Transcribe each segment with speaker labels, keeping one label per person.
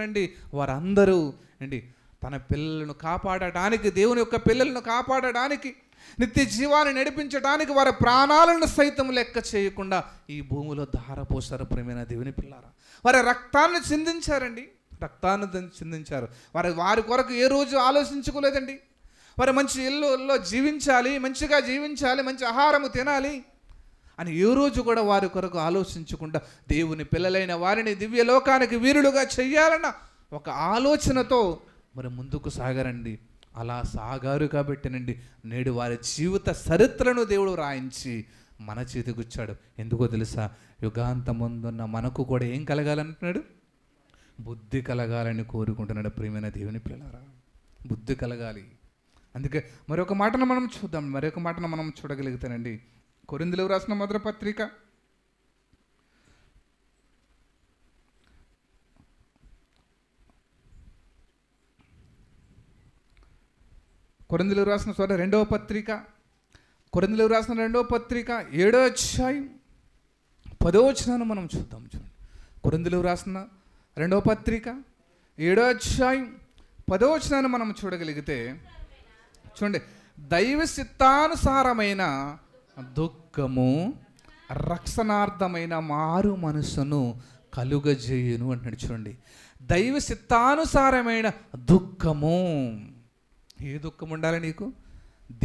Speaker 1: రండి వారందరూ అండి తన పిల్లలను కాపాడడానికి దేవుని యొక్క పిల్లలను కాపాడడానికి నిత్య జీవాన్ని నడిపించడానికి వారి ప్రాణాలను సైతం లెక్క చేయకుండా ఈ భూమిలో ధారపోసారు ప్రేమైన దేవుని పిల్లారా వారి రక్తాన్ని చిందించారండి రక్తాన్ని చిందించారు వారి వారి కొరకు ఏ రోజు ఆలోచించుకోలేదండి వారు మంచి ఇల్లుల్లో జీవించాలి మంచిగా జీవించాలి మంచి ఆహారము తినాలి అని ఏ రోజు కూడా వారి కొరకు ఆలోచించకుండా దేవుని పిల్లలైన వారిని దివ్య లోకానికి వీరులుగా చేయాలన్న ఒక ఆలోచనతో మరి ముందుకు సాగరండి అలా సాగారు కాబట్టినండి నేడు వారి జీవిత చరిత్రను దేవుడు రాయించి మన చేతికొచ్చాడు ఎందుకో తెలుసా యుగాంతముందున్న మనకు కూడా ఏం కలగాలంటున్నాడు బుద్ధి కలగాలని కోరుకుంటున్నాడు ప్రియమైన దేవుని పిల్లరా బుద్ధి కలగాలి అందుకే మరొక మాటను మనం చూద్దాం మరొక మాటను మనం చూడగలుగుతానండి కొరిందులు రాసిన మొదటి పత్రిక కొరిందులు రాసిన చోట రెండవ పత్రిక కొరిందులు రాసిన రెండవ పత్రిక ఏడో అధ్యాయం పదో వచ్చినాను మనం చూద్దాం చూడండి కొరిందులు రాసిన రెండవ పత్రిక ఏడో అధ్యాయం పదో వచ్చినాను మనం చూడగలిగితే చూడండి దైవ చిత్తానుసారమైన దుఃఖము రక్షణార్థమైన మారు మనసును కలుగజేయును అంటాడు చూడండి దైవ చిత్తానుసారమైన దుఃఖము ఏ దుఃఖం ఉండాలి నీకు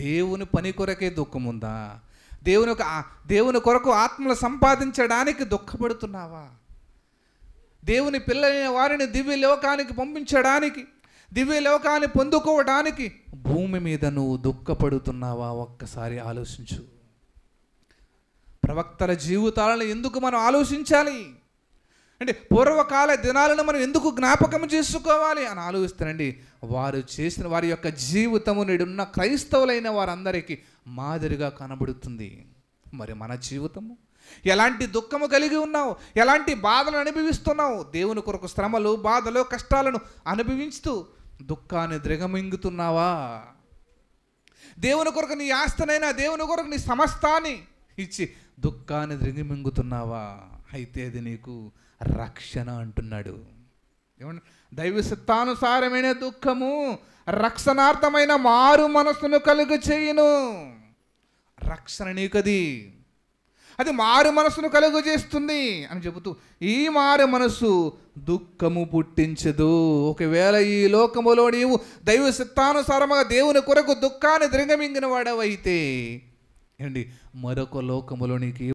Speaker 1: దేవుని పని కొరకే దుఃఖం ఉందా దేవుని దేవుని కొరకు ఆత్మలు సంపాదించడానికి దుఃఖపడుతున్నావా దేవుని పిల్లలైన వారిని దివ్య లోకానికి పంపించడానికి దివ్య లోకాన్ని పొందుకోవడానికి భూమి మీద నువ్వు దుఃఖపడుతున్నావా ఒక్కసారి ఆలోచించు ప్రవక్తల జీవితాలను ఎందుకు మనం ఆలోచించాలి అంటే పూర్వకాల దినాలను మనం ఎందుకు జ్ఞాపకం చేసుకోవాలి అని ఆలోచిస్తానండి వారు చేసిన వారి యొక్క జీవితము నేడున్న క్రైస్తవులైన వారందరికీ మాదిరిగా కనబడుతుంది మరి మన జీవితము ఎలాంటి దుఃఖము కలిగి ఉన్నావు ఎలాంటి బాధలను అనుభవిస్తున్నావు దేవుని కొరకు శ్రమలు బాధలు కష్టాలను అనుభవించుతూ దుఃఖాన్ని దృగమింగుతున్నావా దేవుని కొరకు నీ ఆస్తనైనా దేవుని కొరకు నీ సమస్తాన్ని ఇచ్చి దుఃఖాన్ని దృంగిమింగుతున్నావా అయితే అది నీకు రక్షణ అంటున్నాడు ఏమంటే దైవ సత్తానుసారమైన దుఃఖము రక్షణార్థమైన మారు మనస్సును కలుగు చేయును రక్షణ నీకది అది మారు మనస్సును కలుగు చేస్తుంది అని చెబుతూ ఈ మారు మనస్సు దుఃఖము పుట్టించదు ఒకవేళ ఈ లోకములో నీవు దైవ సిత్తానుసారముగా దేవుని కొరకు దుఃఖాన్ని దృంగమింగిన వాడవైతే ఏమండి మరొక లోకములో నీకు